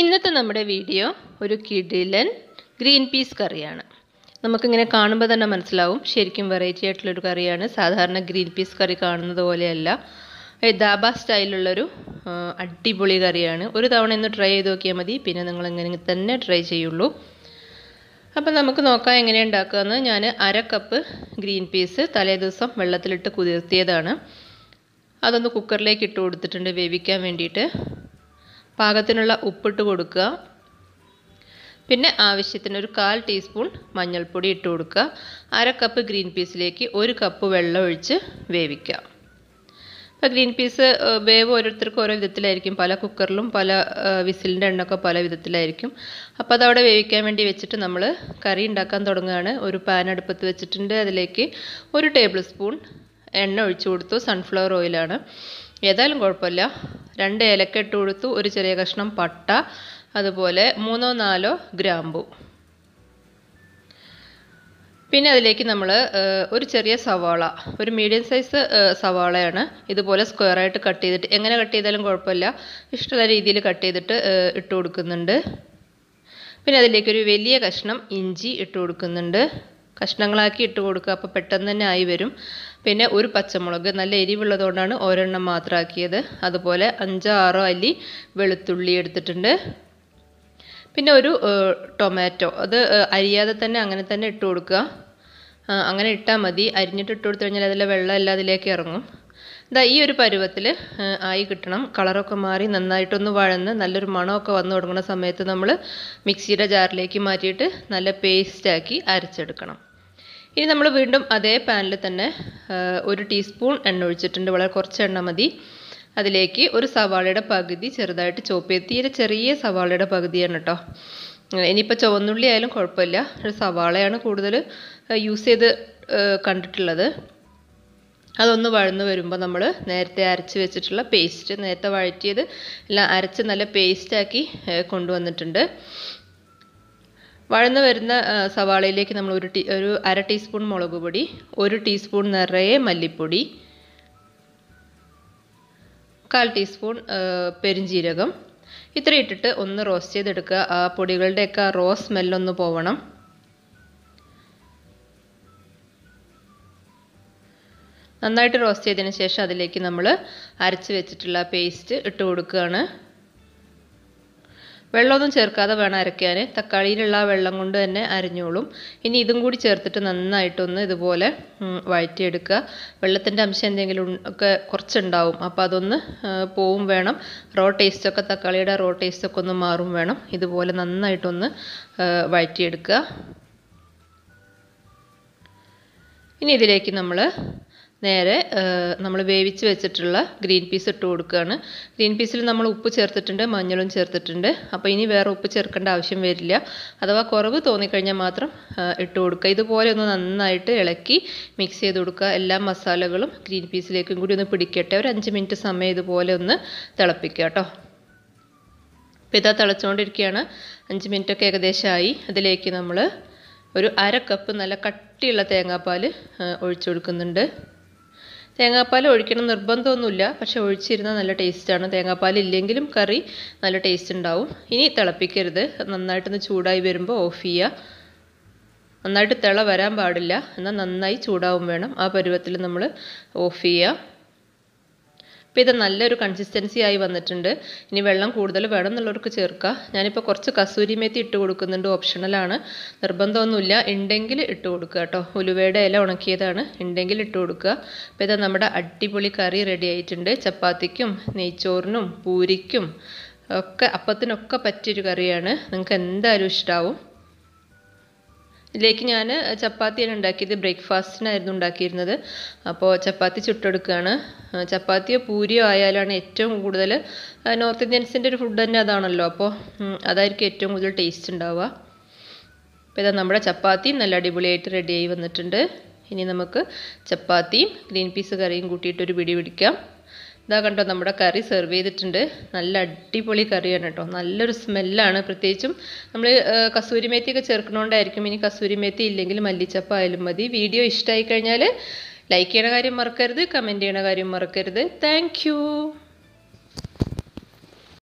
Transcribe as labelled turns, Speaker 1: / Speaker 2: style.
Speaker 1: ഇന്നത്തെ നമ്മുടെ വീഡിയോ ഒരു കിടിലൻ ഗ്രീൻ പീസ് കറിയാണ് നമുക്കിങ്ങനെ കാണുമ്പോൾ തന്നെ മനസ്സിലാവും ശരിക്കും വെറൈറ്റി ആയിട്ടുള്ളൊരു കറിയാണ് സാധാരണ ഗ്രീൻ പീസ് കറി കാണുന്നത് പോലെയല്ല ദാബ സ്റ്റൈലുള്ളൊരു അടിപൊളി കറിയാണ് ഒരു തവണ ഒന്ന് ട്രൈ ചെയ്ത് നോക്കിയാൽ മതി പിന്നെ നിങ്ങൾ ഇങ്ങനെ തന്നെ ട്രൈ ചെയ്യുള്ളൂ അപ്പം നമുക്ക് നോക്കാം എങ്ങനെ ഉണ്ടാക്കുകയെന്ന് ഞാൻ അരക്കപ്പ് കപ്പ് ഗ്രീൻ പീസ് തലേ ദിവസം വെള്ളത്തിലിട്ട് കുതിർത്തിയതാണ് അതൊന്ന് കുക്കറിലേക്ക് ഇട്ട് കൊടുത്തിട്ടുണ്ട് വേവിക്കാൻ വേണ്ടിയിട്ട് പാകത്തിനുള്ള ഉപ്പിട്ട് കൊടുക്കുക പിന്നെ ആവശ്യത്തിന് ഒരു കാൽ ടീസ്പൂൺ മഞ്ഞൾപ്പൊടി ഇട്ട് കൊടുക്കുക അര കപ്പ് ഗ്രീൻ പീസിലേക്ക് ഒരു കപ്പ് വെള്ളം ഒഴിച്ച് വേവിക്കുക അപ്പോൾ ഗ്രീൻ പീസ് വേവ് ഓരോരുത്തർക്കും ഓരോ വിധത്തിലായിരിക്കും പല കുക്കറിലും പല വിസിലിൻ്റെ എണ്ണൊക്കെ പല വിധത്തിലായിരിക്കും അപ്പോൾ അതവിടെ വേവിക്കാൻ വേണ്ടി വെച്ചിട്ട് നമ്മൾ കറി ഉണ്ടാക്കാൻ തുടങ്ങുകയാണ് ഒരു പാൻ അടുപ്പത്ത് വെച്ചിട്ടുണ്ട് അതിലേക്ക് ഒരു ടേബിൾ സ്പൂൺ എണ്ണ ഒഴിച്ചു കൊടുത്തു സൺഫ്ലവർ ഓയിലാണ് ഏതായാലും കുഴപ്പമില്ല രണ്ട് ഏലക്കെട്ട് ഇട്ട് ഒരു ചെറിയ കഷ്ണം പട്ട അതുപോലെ മൂന്നോ നാലോ ഗ്രാമ്പു പിന്നെ അതിലേക്ക് നമ്മൾ ഒരു ചെറിയ സവാള ഒരു മീഡിയം സൈസ് സവാളയാണ് ഇതുപോലെ സ്ക്വയറായിട്ട് കട്ട് ചെയ്തിട്ട് എങ്ങനെ കട്ട് ചെയ്താലും കുഴപ്പമില്ല ഇഷ്ടമുള്ള രീതിയിൽ കട്ട് ചെയ്തിട്ട് ഇട്ട് കൊടുക്കുന്നുണ്ട് പിന്നെ അതിലേക്കൊരു വലിയ കഷ്ണം ഇഞ്ചി ഇട്ട് കൊടുക്കുന്നുണ്ട് കഷ്ണങ്ങളാക്കി ഇട്ട് കൊടുക്കുക അപ്പോൾ പെട്ടെന്ന് തന്നെ ആയി വരും പിന്നെ ഒരു പച്ചമുളക് നല്ല എരിവുള്ളതുകൊണ്ടാണ് ഒരെണ്ണം മാത്രമാക്കിയത് അതുപോലെ അഞ്ചാറോ അല്ലി വെളുത്തുള്ളി എടുത്തിട്ടുണ്ട് പിന്നെ ഒരു ടൊമാറ്റോ അത് അരിയാതെ തന്നെ അങ്ങനെ തന്നെ ഇട്ട് കൊടുക്കുക അങ്ങനെ ഇട്ടാൽ മതി അരിഞ്ഞിട്ട് ഇട്ട് കൊടുത്തു കഴിഞ്ഞാൽ അതിലെ വെള്ളം എല്ലാം അതിലേക്ക് ഇറങ്ങും ഇതാ ഈ ഒരു പരുവത്തിൽ ആയി കിട്ടണം കളറൊക്കെ മാറി നന്നായിട്ടൊന്ന് വഴന്ന് നല്ലൊരു മണമൊക്കെ വന്നു തുടങ്ങുന്ന സമയത്ത് നമ്മൾ മിക്സിയുടെ ജാറിലേക്ക് മാറ്റിയിട്ട് നല്ല പേസ്റ്റാക്കി അരച്ചെടുക്കണം ഇനി നമ്മൾ വീണ്ടും അതേ പാനിൽ തന്നെ ഒരു ടീസ്പൂൺ എണ്ണ ഒഴിച്ചിട്ടുണ്ട് വളരെ കുറച്ച് എണ്ണ മതി അതിലേക്ക് ഒരു സവാളയുടെ പകുതി ചെറുതായിട്ട് ചോപ്പ് ചെയ്ത് തീരെ ചെറിയ സവാളയുടെ പകുതിയാണ് കേട്ടോ ഇനിയിപ്പോൾ ചുവന്നുള്ളി ആയാലും കുഴപ്പമില്ല ഒരു സവാളയാണ് കൂടുതൽ യൂസ് ചെയ്ത് കണ്ടിട്ടുള്ളത് അതൊന്ന് വഴന്ന് വരുമ്പോൾ നമ്മൾ നേരത്തെ അരച്ച് വെച്ചിട്ടുള്ള പേസ്റ്റ് നേരത്തെ വഴറ്റിയത് എല്ലാം അരച്ച് നല്ല പേസ്റ്റാക്കി കൊണ്ടുവന്നിട്ടുണ്ട് വഴന്നു വരുന്ന സവാളയിലേക്ക് നമ്മൾ ഒരു ടീ ഒരു അര ടീസ്പൂൺ മുളക് പൊടി ഒരു ടീസ്പൂൺ നിറയെ മല്ലിപ്പൊടി കാൽ ടീസ്പൂൺ പെരിഞ്ജീരകം ഇത്രയും ഇട്ടിട്ട് ഒന്ന് റോസ്റ്റ് ചെയ്തെടുക്കുക ആ പൊടികളുടെയൊക്കെ റോ സ്മെല്ലൊന്ന് പോവണം നന്നായിട്ട് റോസ്റ്റ് ചെയ്തതിന് ശേഷം അതിലേക്ക് നമ്മൾ അരച്ച് വെച്ചിട്ടുള്ള പേസ്റ്റ് ഇട്ട് കൊടുക്കുകയാണ് വെള്ളമൊന്നും ചേർക്കാതെ വേണം അരയ്ക്കാൻ തക്കാളിയിലുള്ള ആ വെള്ളം കൊണ്ട് തന്നെ അരിഞ്ഞോളും ഇനി ഇതും കൂടി ചേർത്തിട്ട് നന്നായിട്ടൊന്ന് ഇതുപോലെ വഴറ്റിയെടുക്കുക വെള്ളത്തിൻ്റെ അംശം എന്തെങ്കിലും ഒക്കെ കുറച്ചുണ്ടാവും അപ്പോൾ അതൊന്ന് പോവും വേണം റോ ടേസ്റ്റൊക്കെ തക്കാളിയുടെ റോ ടേസ്റ്റൊക്കെ ഒന്ന് മാറും വേണം ഇതുപോലെ നന്നായിട്ടൊന്ന് വഴറ്റിയെടുക്കുക ഇനി ഇതിലേക്ക് നമ്മൾ നേരെ നമ്മൾ വേവിച്ച് വെച്ചിട്ടുള്ള ഗ്രീൻ പീസ് ഇട്ട് കൊടുക്കുകയാണ് ഗ്രീൻ പീസിൽ നമ്മൾ ഉപ്പ് ചേർത്തിട്ടുണ്ട് മഞ്ഞളും ചേർത്തിട്ടുണ്ട് അപ്പോൾ ഇനി വേറെ ഉപ്പ് ചേർക്കേണ്ട ആവശ്യം വരില്ല അഥവാ കുറവ് തോന്നിക്കഴിഞ്ഞാൽ മാത്രം ഇട്ട് കൊടുക്കുക ഇതുപോലെ ഒന്ന് നന്നായിട്ട് ഇളക്കി മിക്സ് ചെയ്ത് കൊടുക്കുക എല്ലാ മസാലകളും ഗ്രീൻ പീസിലേക്കും കൂടി ഒന്ന് പിടിക്കട്ടെ ഒരു അഞ്ച് മിനിറ്റ് സമയം ഇതുപോലെ ഒന്ന് തിളപ്പിക്കുക കേട്ടോ അപ്പോൾ ഇതാ തിളച്ചുകൊണ്ടിരിക്കുകയാണ് അഞ്ച് മിനിറ്റൊക്കെ ഏകദേശമായി അതിലേക്ക് നമ്മൾ ഒരു അര കപ്പ് നല്ല കട്ടിയുള്ള തേങ്ങാപ്പാൽ ഒഴിച്ചു കൊടുക്കുന്നുണ്ട് തേങ്ങാപ്പാൽ ഒഴിക്കണം നിർബന്ധമൊന്നുമില്ല പക്ഷെ ഒഴിച്ചിരുന്നാൽ നല്ല ടേസ്റ്റാണ് തേങ്ങാപ്പാൽ ഇല്ലെങ്കിലും കറി നല്ല ടേസ്റ്റ് ഉണ്ടാവും ഇനി തിളപ്പിക്കരുത് നന്നായിട്ടൊന്ന് ചൂടായി വരുമ്പോൾ ഓഫ് ചെയ്യുക നന്നായിട്ട് തിള വരാൻ പാടില്ല എന്നാൽ നന്നായി ചൂടാവും വേണം ആ പരുവത്തിൽ നമ്മൾ ഓഫ് ചെയ്യുക അപ്പോൾ ഇത് നല്ലൊരു കൺസിസ്റ്റൻസി ആയി വന്നിട്ടുണ്ട് ഇനി വെള്ളം കൂടുതൽ വേണം എന്നുള്ളവർക്ക് ചേർക്കുക ഞാനിപ്പോൾ കുറച്ച് കസൂരി മേത്തി ഇട്ട് കൊടുക്കുന്നുണ്ട് ഓപ്ഷണലാണ് നിർബന്ധമൊന്നുമില്ല ഉണ്ടെങ്കിൽ ഇട്ട് കൊടുക്കുക കേട്ടോ ഉലുവയുടെ ഇല ഉണക്കിയതാണ് ഉണ്ടെങ്കിൽ ഇട്ട് കൊടുക്കുക അപ്പോൾ ഇത് നമ്മുടെ അടിപൊളി കറി റെഡി ആയിട്ടുണ്ട് ചപ്പാത്തിക്കും നെയ്ച്ചോറിനും പൂരിക്കും ഒക്കെ അപ്പത്തിനൊക്കെ പറ്റിയൊരു കറിയാണ് നിങ്ങൾക്ക് എന്തായാലും ഇഷ്ടമാവും ഇതിലേക്ക് ഞാൻ ചപ്പാത്തിയാണ് ഉണ്ടാക്കിയത് ബ്രേക്ക്ഫാസ്റ്റിനായിരുന്നു ഉണ്ടാക്കിയിരുന്നത് അപ്പോൾ ചപ്പാത്തി ചുട്ടെടുക്കുകയാണ് ചപ്പാത്തിയോ പൂരിയോ ആയാലാണ് ഏറ്റവും കൂടുതൽ നോർത്ത് ഇന്ത്യൻസിൻ്റെ ഒരു ഫുഡ് തന്നെ അതാണല്ലോ അപ്പോൾ അതായിരിക്കും ഏറ്റവും കൂടുതൽ ടേസ്റ്റ് ഉണ്ടാവുക അപ്പോൾ ഇതാ നമ്മുടെ ചപ്പാത്തി നല്ല അടിപൊളിയായിട്ട് റെഡിയായി വന്നിട്ടുണ്ട് ഇനി നമുക്ക് ചപ്പാത്തിയും ഗ്രീൻ പീസ് കറിയും കൂട്ടിയിട്ടൊരു പിടി പിടിക്കാം ഇതാ കണ്ടോ നമ്മുടെ കറി സെർവ് ചെയ്തിട്ടുണ്ട് നല്ല അടിപൊളി കറിയാണ് കേട്ടോ നല്ലൊരു സ്മെല്ലാണ് പ്രത്യേകിച്ചും നമ്മൾ കസൂരിമേത്തിയൊക്കെ ചേർക്കണോണ്ടായിരിക്കും ഇനി കസൂരിമേത്തി ഇല്ലെങ്കിൽ മല്ലിച്ചപ്പ ആയാലും മതി വീഡിയോ ഇഷ്ടമായി കഴിഞ്ഞാൽ ലൈക്ക് ചെയ്യണ കാര്യം മറക്കരുത് കമൻറ്റ് ചെയ്യണ കാര്യം മറക്കരുത് താങ്ക്